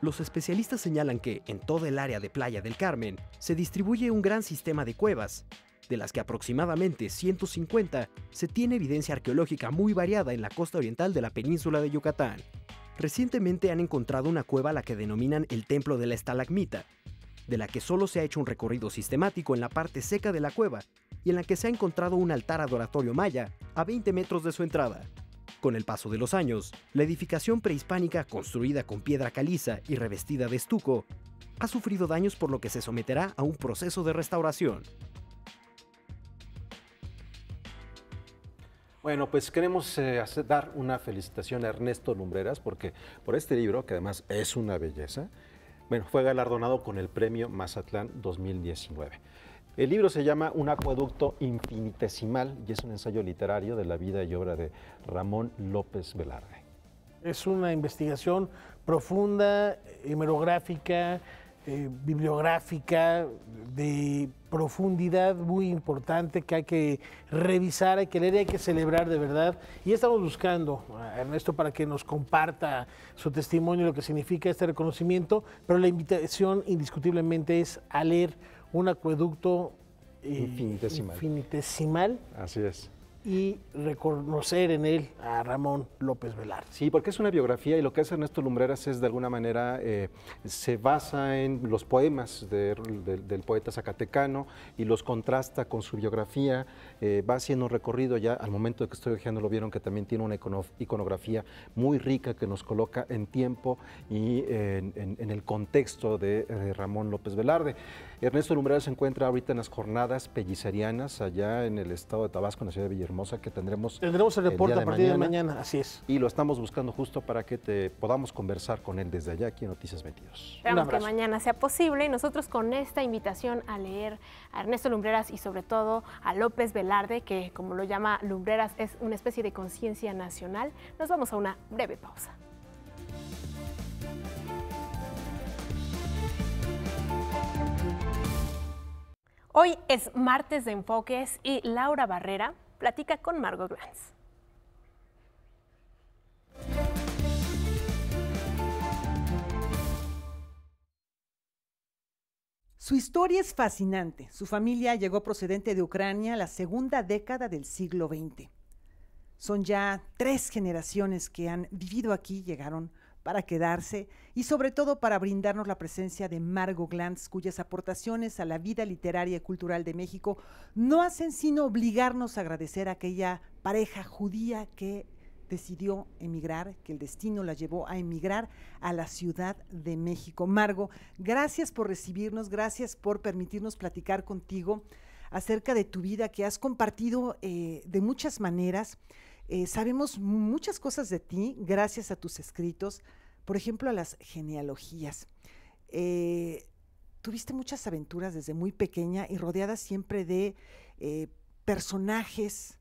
Los especialistas señalan que, en todo el área de Playa del Carmen, se distribuye un gran sistema de cuevas, de las que aproximadamente 150 se tiene evidencia arqueológica muy variada en la costa oriental de la península de Yucatán. Recientemente han encontrado una cueva a la que denominan el Templo de la Estalagmita, de la que solo se ha hecho un recorrido sistemático en la parte seca de la cueva y en la que se ha encontrado un altar adoratorio maya a 20 metros de su entrada. Con el paso de los años, la edificación prehispánica construida con piedra caliza y revestida de estuco ha sufrido daños por lo que se someterá a un proceso de restauración. Bueno, pues queremos eh, dar una felicitación a Ernesto Lumbreras porque por este libro, que además es una belleza, bueno, fue galardonado con el premio Mazatlán 2019. El libro se llama Un acueducto infinitesimal y es un ensayo literario de la vida y obra de Ramón López Velarde. Es una investigación profunda, hemerográfica, eh, bibliográfica de profundidad muy importante que hay que revisar, hay que leer y hay que celebrar de verdad. Y estamos buscando a eh, Ernesto para que nos comparta su testimonio, lo que significa este reconocimiento, pero la invitación indiscutiblemente es a leer un acueducto eh, infinitesimal. Así es y reconocer en él a Ramón López Velarde. Sí, porque es una biografía y lo que hace Ernesto Lumbreras es de alguna manera, eh, se basa en los poemas del poeta zacatecano y los contrasta con su biografía, eh, va haciendo un recorrido ya al momento de que estoy ojeando lo vieron que también tiene una iconografía muy rica que nos coloca en tiempo y en, el contexto de eh, Ramón López Velarde. Ernesto Lumbreras se encuentra ahorita en las jornadas pellizarianas allá en el estado de Tabasco, en la ciudad de Villahermosa, que tendremos. Tendremos el reporte a partir de mañana, así es. Y lo estamos buscando justo para que te podamos conversar con él desde allá aquí en Noticias Metidos Esperamos que mañana sea posible y nosotros con esta invitación a leer a Ernesto Lumbreras y sobre todo a López Velarde, que como lo llama Lumbreras es una especie de conciencia nacional, nos vamos a una breve pausa. Hoy es martes de enfoques y Laura Barrera platica con Margot Glanz. Su historia es fascinante. Su familia llegó procedente de Ucrania la segunda década del siglo XX. Son ya tres generaciones que han vivido aquí, llegaron para quedarse y sobre todo para brindarnos la presencia de Margo Glantz, cuyas aportaciones a la vida literaria y cultural de México no hacen sino obligarnos a agradecer a aquella pareja judía que decidió emigrar, que el destino la llevó a emigrar a la Ciudad de México. Margo, gracias por recibirnos, gracias por permitirnos platicar contigo acerca de tu vida que has compartido eh, de muchas maneras. Eh, sabemos muchas cosas de ti gracias a tus escritos, por ejemplo, a las genealogías. Eh, tuviste muchas aventuras desde muy pequeña y rodeada siempre de eh, personajes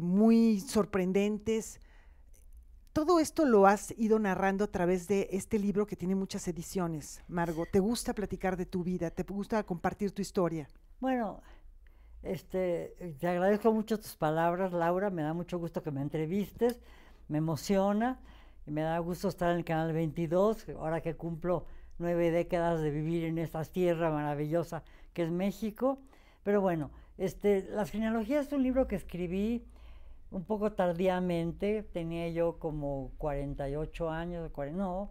muy sorprendentes. Todo esto lo has ido narrando a través de este libro que tiene muchas ediciones. Margo, ¿te gusta platicar de tu vida? ¿Te gusta compartir tu historia? Bueno, este, te agradezco mucho tus palabras, Laura. Me da mucho gusto que me entrevistes. Me emociona y me da gusto estar en el Canal 22, ahora que cumplo nueve décadas de vivir en esta tierra maravillosa que es México. Pero bueno, este, Las genealogía es un libro que escribí un poco tardíamente. Tenía yo como 48 años, no,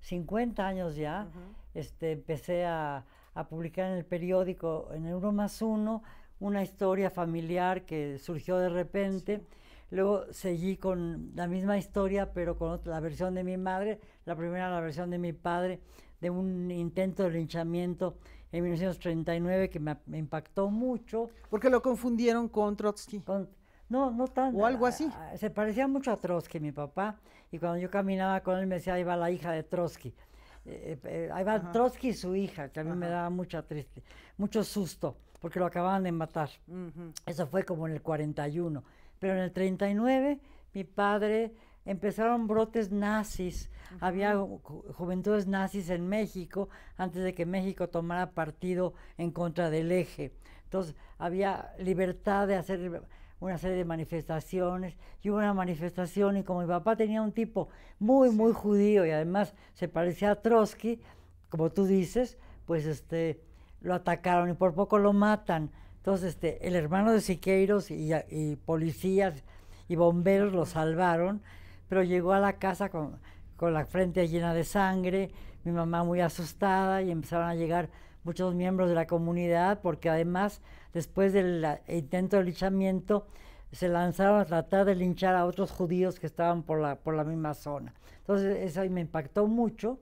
50 años ya. este, empecé a, a publicar en el periódico en uno más uno una historia familiar que surgió de repente. Luego seguí con la misma historia, pero con la versión de mi madre, la primera la versión de mi padre, de un intento de linchamiento en 1939 que me, impactó mucho. Porque lo confundieron con Trotsky. no, no tanto. O algo así. se parecía mucho a Trotsky, mi papá, y cuando yo caminaba con él me decía, ahí va la hija de Trotsky. Eh, eh, ahí va Trotsky y su hija, que a mí me daba mucha triste, mucho susto porque lo acababan de matar. Eso fue como en el 41. Pero en el 39 mi padre empezaron brotes nazis, había juventudes nazis en México antes de que México tomara partido en contra del eje. Entonces había libertad de hacer una serie de manifestaciones y hubo una manifestación y como mi papá tenía un tipo muy, muy judío y además se parecía a Trotsky, como tú dices, pues este lo atacaron y por poco lo matan. Entonces, este, el hermano de Siqueiros y, policías y bomberos lo salvaron, pero llegó a la casa con, la frente llena de sangre, mi mamá muy asustada y empezaron a llegar muchos miembros de la comunidad, porque además, después del ah, intento de linchamiento, se lanzaron a tratar de linchar a otros judíos que estaban por la, por la misma zona. Entonces, eso me impactó mucho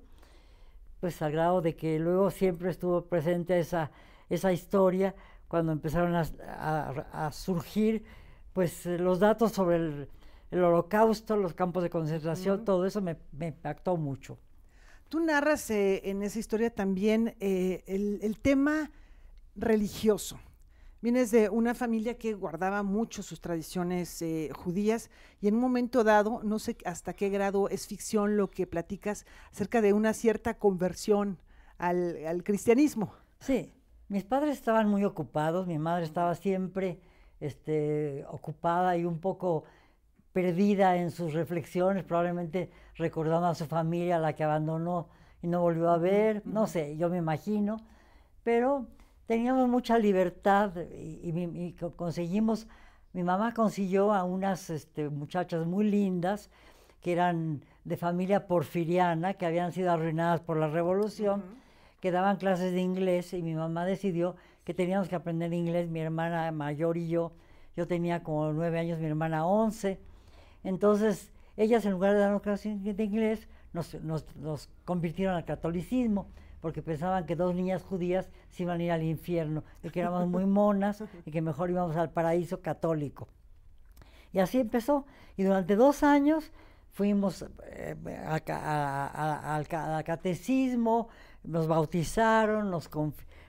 pues al de que luego siempre estuvo presente esa, esa historia cuando empezaron a, surgir pues los datos sobre el, holocausto, los campos de concentración, todo eso me, me, impactó mucho. Tú narras eh, en esa historia también eh, el, tema religioso, Vienes de una familia que guardaba mucho sus tradiciones eh, judías y en un momento dado, no sé hasta qué grado es ficción lo que platicas acerca de una cierta conversión al, cristianismo. Sí, mis padres estaban muy ocupados, mi madre estaba siempre este, ocupada y un poco perdida en sus reflexiones, probablemente recordando a su familia, la que abandonó y no volvió a ver, no sé, yo me imagino, pero teníamos mucha libertad y, conseguimos, mi mamá consiguió a unas este, muchachas muy lindas que eran de familia porfiriana, que habían sido arruinadas por la revolución, que daban clases de inglés y mi mamá decidió que teníamos que aprender inglés, mi hermana mayor y yo. Yo tenía como nueve años, mi hermana once. Entonces, ellas en lugar de darnos clases de inglés, nos, nos, nos convirtieron al catolicismo porque pensaban que dos niñas judías se iban a ir al infierno, y que éramos muy monas y que mejor íbamos al paraíso católico. Y así empezó. Y durante dos años fuimos eh, al catecismo, nos bautizaron, nos,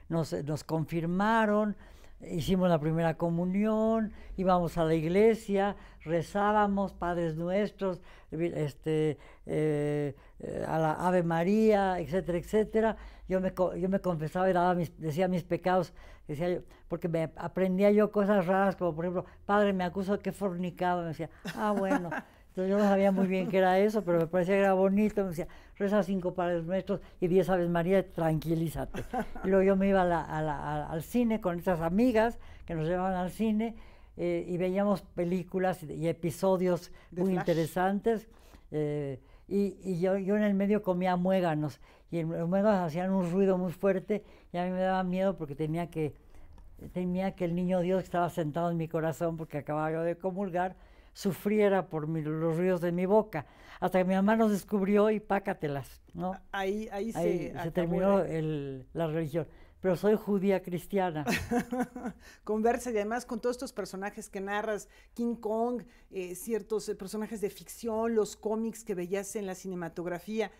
nos, confirmaron, hicimos la primera comunión, íbamos a la iglesia, rezábamos, Padres Nuestros, este, eh, eh, a la Ave María, etcétera, etcétera. Yo me, yo me confesaba y daba decía mis pecados, decía porque me aprendía yo cosas raras, como por ejemplo, padre, me acuso que fornicado, me decía, ah, bueno. Entonces yo no sabía muy bien qué era eso, pero me parecía que era bonito. Me decía, reza cinco padres nuestros y diez aves María, tranquilízate. Y luego yo me iba al cine con estas amigas que nos llevaban al cine eh, y veíamos películas y, episodios muy interesantes. Eh, y, yo, yo, en el medio comía muéganos y los muéganos hacían un ruido muy fuerte y a mí me daba miedo porque tenía que, tenía que el niño Dios que estaba sentado en mi corazón porque acababa yo de comulgar sufriera por los ruidos de mi boca. Hasta que mi mamá nos descubrió y pácatelas, ¿no? Ahí, ahí, se, se terminó la religión pero soy judía cristiana. (laughs) Conversa y además con todos estos personajes que narras, King Kong, eh, ciertos eh, personajes de ficción, los cómics que veías en la cinematografía.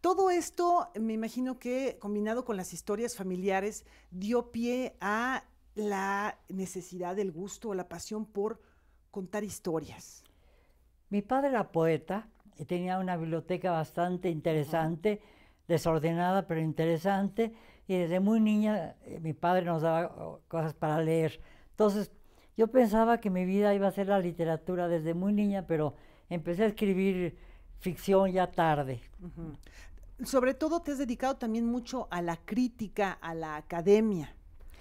Todo esto, me imagino que combinado con las historias familiares, dio pie a la necesidad, el gusto o la pasión por contar historias. Mi padre era poeta y tenía una biblioteca bastante interesante, desordenada pero interesante y desde muy niña eh, mi padre nos daba cosas para leer. Entonces yo pensaba que mi vida iba a ser la literatura desde muy niña, pero empecé a escribir ficción ya tarde. Sobre todo te has dedicado también mucho a la crítica, a la academia.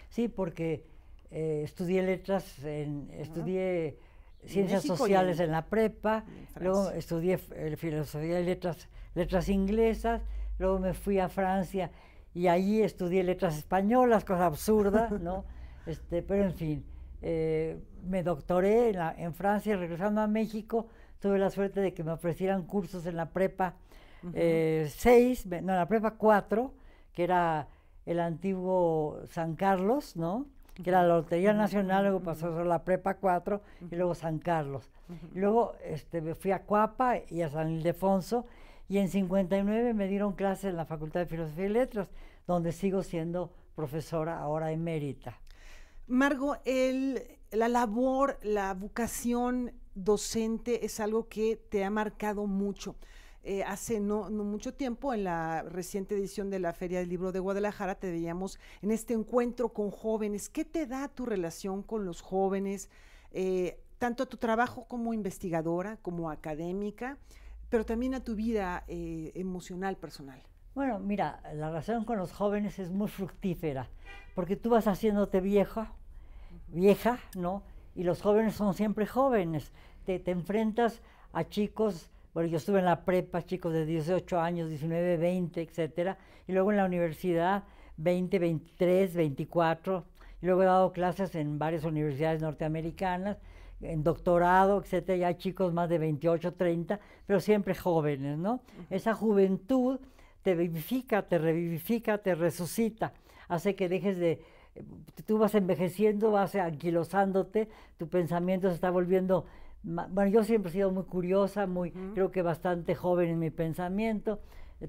Sí, porque eh, estudié letras, estudié ciencias sociales en, la prepa, luego estudié eh, filosofía y letras, letras inglesas, luego me fui a Francia y ahí estudié letras españolas, cosa absurda, ¿no? (laughs) Este, pero en fin, eh, me doctoré en, la, en, Francia, regresando a México, tuve la suerte de que me ofrecieran cursos en la prepa 6, eh, no, en la prepa 4, que era el antiguo San Carlos, ¿no? que era la Lotería Nacional, luego pasó a la Prepa 4 y luego San Carlos. luego este, me fui a Cuapa y a San Ildefonso y en 59 me dieron clase en la Facultad de Filosofía y Letras, donde sigo siendo profesora ahora emérita. Margo, la labor, la vocación docente es algo que te ha marcado mucho. Eh, hace no, mucho tiempo, en la reciente edición de la Feria del Libro de Guadalajara, te veíamos en este encuentro con jóvenes. ¿Qué te da tu relación con los jóvenes, eh, tanto tu trabajo como investigadora, como académica? pero también a tu vida eh, emocional, personal? Bueno, mira, la relación con los jóvenes es muy fructífera, porque tú vas haciéndote vieja, vieja, ¿no? Y los jóvenes son siempre jóvenes. Te, enfrentas a chicos, bueno, yo estuve en la prepa, chicos de 18 años, 19, 20, etcétera, y luego en la universidad, 20, 23, 24, y luego he dado clases en varias universidades norteamericanas, en doctorado, etcétera, ya chicos más de 28, 30, pero siempre jóvenes, ¿no? Esa juventud te vivifica, te revivifica, te resucita, hace que dejes de, eh, tú vas envejeciendo, vas anquilosándote, tu pensamiento se está volviendo, bueno, yo siempre he sido muy curiosa, muy, creo que bastante joven en mi pensamiento,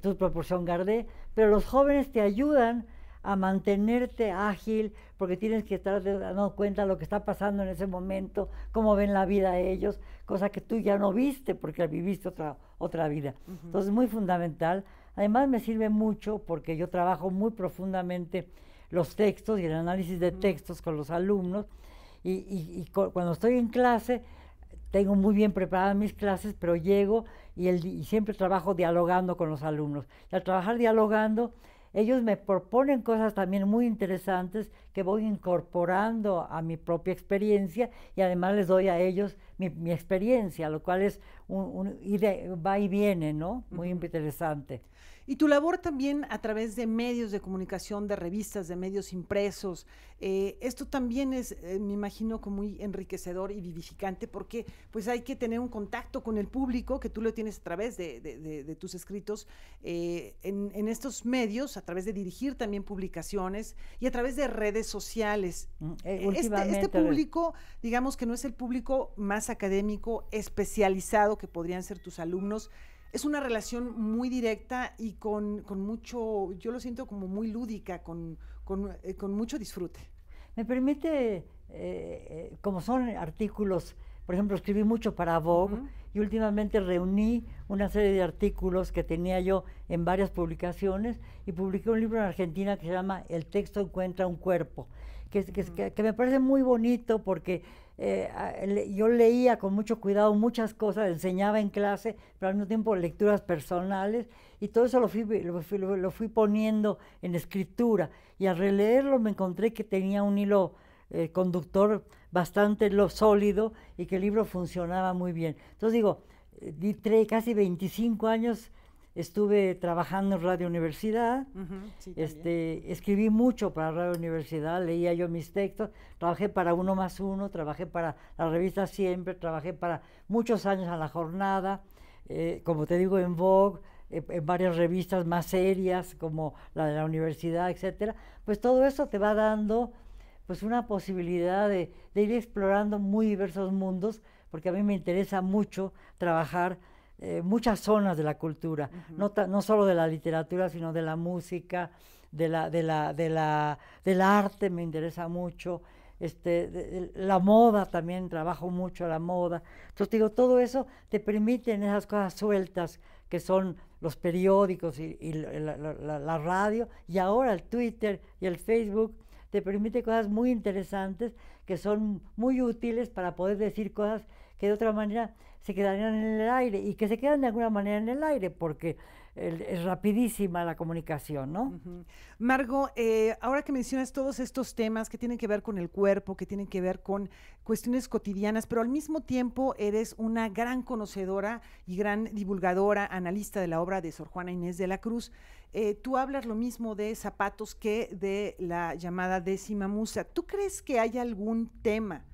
tu proporción Gardé, pero los jóvenes te ayudan a mantenerte ágil, porque tienes que estar dando cuenta lo que está pasando en ese momento, cómo ven la vida ellos, cosa que tú ya no viste porque viviste otra, otra vida. Entonces es muy fundamental. Además me sirve mucho porque yo trabajo muy profundamente los textos y el análisis de textos con los alumnos y, cuando estoy en clase tengo muy bien preparadas mis clases, pero llego y, y siempre trabajo dialogando con los alumnos. Y al trabajar dialogando ellos me proponen cosas también muy interesantes que voy incorporando a mi propia experiencia y además les doy a ellos mi, experiencia, lo cual es un, va y viene, ¿no? Muy interesante. Y tu labor también a través de medios de comunicación, de revistas, de medios impresos. Eh, esto también es, eh, me imagino, como muy enriquecedor y vivificante porque pues hay que tener un contacto con el público que tú lo tienes a través de, tus escritos eh, en, estos medios, a través de dirigir también publicaciones y a través de redes sociales. Mm, este, este público, digamos que no es el público más académico especializado que podrían ser tus alumnos, es una relación muy directa y con, con mucho, yo lo siento como muy lúdica, con, con, eh, mucho disfrute. Me permite, eh, eh, como son artículos, por ejemplo, escribí mucho para Vogue y últimamente reuní una serie de artículos que tenía yo en varias publicaciones y publiqué un libro en Argentina que se llama El texto encuentra un cuerpo, que, que, que me parece muy bonito porque eh, yo leía con mucho cuidado muchas cosas, enseñaba en clase, pero al mismo tiempo lecturas personales, y todo eso lo fui, poniendo en escritura. Y al releerlo me encontré que tenía un hilo eh, conductor bastante lo sólido y que el libro funcionaba muy bien. Entonces digo, eh, di casi 25 años estuve trabajando en Radio Universidad, este, escribí mucho para Radio Universidad, leía yo mis textos, trabajé para Uno más Uno, trabajé para la revista Siempre, trabajé para muchos años a la jornada, eh, como te digo, en Vogue, eh, en varias revistas más serias como la de la universidad, etc. pues todo eso te va dando pues una posibilidad de, de ir explorando muy diversos mundos, porque a mí me interesa mucho trabajar eh, muchas zonas de la cultura, no, no, solo de la literatura, sino de la música, de la, de la, de la, del arte me interesa mucho, este, la moda también, trabajo mucho la moda. Entonces digo, todo eso te permite en esas cosas sueltas que son los periódicos y, la, la radio, y ahora el Twitter y el Facebook te permite cosas muy interesantes que son muy útiles para poder decir cosas que de otra manera se quedarían en el aire y que se quedan de alguna manera en el aire porque es rapidísima la comunicación, ¿no? Margo, eh, ahora que mencionas todos estos temas que tienen que ver con el cuerpo, que tienen que ver con cuestiones cotidianas, pero al mismo tiempo eres una gran conocedora y gran divulgadora, analista de la obra de Sor Juana Inés de la Cruz. Eh, tú hablas lo mismo de zapatos que de la llamada décima musa. ¿Tú crees que hay algún tema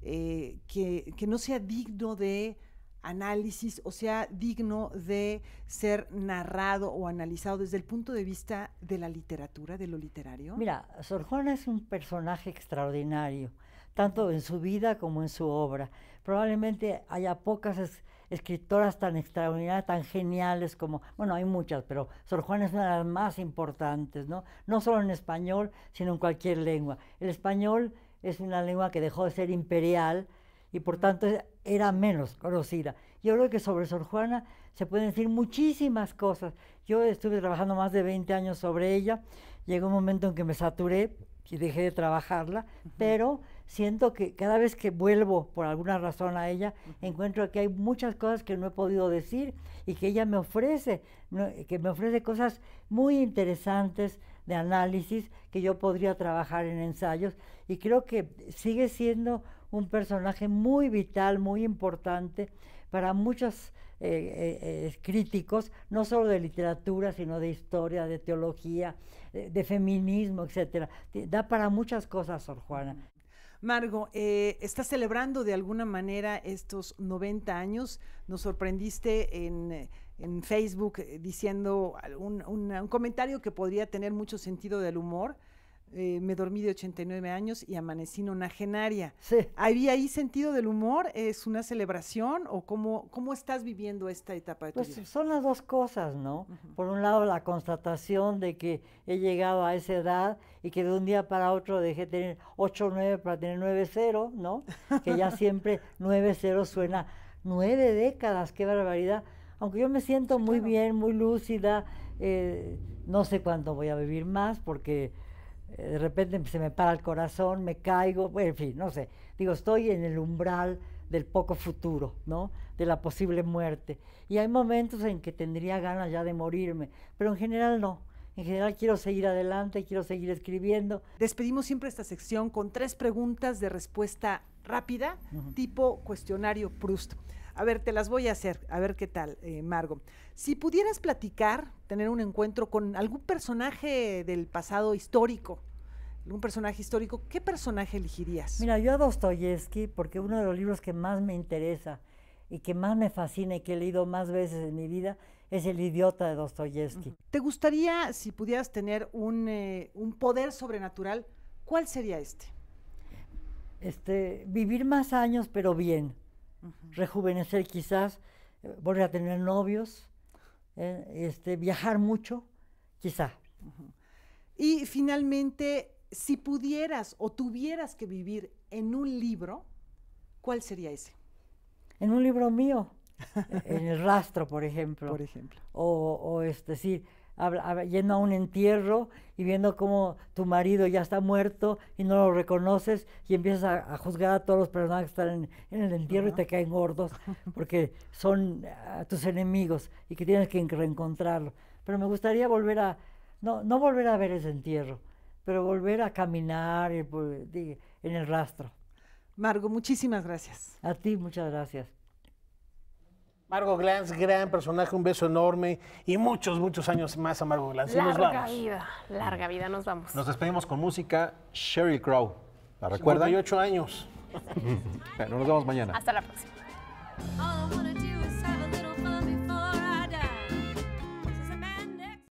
eh, que no sea digno de análisis, o sea, digno de ser narrado o analizado desde el punto de vista de la literatura, de lo literario? Mira, Sor Juana es un personaje extraordinario, tanto en su vida como en su obra. Probablemente haya pocas escritoras tan extraordinarias, tan geniales como, bueno, hay muchas, pero Sor Juana es una de las más importantes, ¿no? No solo en español, sino en cualquier lengua. El español es una lengua que dejó de ser imperial, y por tanto e-, era menos conocida. Yo creo que sobre Sor Juana se pueden decir muchísimas cosas. Yo estuve trabajando más de 20 años sobre ella, llegó un momento en que me saturé y dejé de trabajarla, pero siento que cada vez que vuelvo por alguna razón a ella, encuentro que hay muchas cosas que no he podido decir y que ella me ofrece, que me ofrece cosas muy interesantes de análisis que yo podría trabajar en ensayos y creo que sigue siendo un personaje muy vital, muy importante para muchos eh, eh, eh, críticos, no solo de literatura, sino de historia, de teología, de, feminismo, etc. Da para muchas cosas, Sor Juana. Margo, estás celebrando de alguna manera estos 90 años. Nos sorprendiste en, Facebook diciendo un comentario que podría tener mucho sentido del humor eh, me dormí de 89 años y amanecí en una Sí. ¿Había ahí sentido del humor? ¿Es una celebración? ¿O cómo, cómo estás viviendo esta etapa de tu pues, vida? pues Son las dos cosas, ¿no? Por un lado, la constatación de que he llegado a esa edad y que de un día para otro dejé de tener 8 9 para tener 9-0, ¿no? Que ya (laughs) siempre 9-0 suena. Nueve décadas, qué barbaridad. Aunque yo me siento muy bien, muy lúcida, eh, no sé cuánto voy a vivir más porque de repente se me para el corazón, me caigo, en fin, no sé. Digo, estoy en el umbral del poco futuro, ¿no? De la posible muerte. Y hay momentos en que tendría ganas ya de morirme, pero en general no. En general quiero seguir adelante, quiero seguir escribiendo. Despedimos siempre esta sección con tres preguntas de respuesta rápida, tipo cuestionario Proust. A ver, te las voy a hacer, a ver qué tal, eh, Margo. Si pudieras platicar, tener un encuentro con algún personaje del pasado histórico, algún personaje histórico, ¿qué personaje elegirías? Mira, yo a Dostoyevsky, porque uno de los libros que más me interesa y que más me fascina y que he leído más veces en mi vida es El idiota de Dostoyevsky. ¿Te gustaría, si pudieras tener un, eh, un poder sobrenatural, cuál sería este? Este, vivir más años, pero bien rejuvenecer quizás, eh, volver a tener novios, eh, este, viajar mucho, quizá. Y finalmente, si pudieras o tuvieras que vivir en un libro, ¿cuál sería ese? En un libro mío, (laughs) en El Rastro, por ejemplo. Por ejemplo. O, o este, yendo a un entierro y viendo cómo tu marido ya está muerto y no lo reconoces y empiezas a, juzgar a todos los personajes que están en, el entierro y te caen gordos (laughs) porque son ah, tus enemigos y que tienes que reencontrarlo. Pero me gustaría volver a, no, no volver a ver ese entierro, pero volver a caminar pues, en el rastro. Margo, muchísimas gracias. A ti, muchas gracias. Margo Glantz, gran personaje, un beso enorme y muchos, muchos años más a Margo Glantz. Larga vida, larga vida, nos vamos. Nos despedimos con música Sherry Crow. ¿La recuerdan? ocho años. (laughs) nos vemos mañana. Hasta la próxima.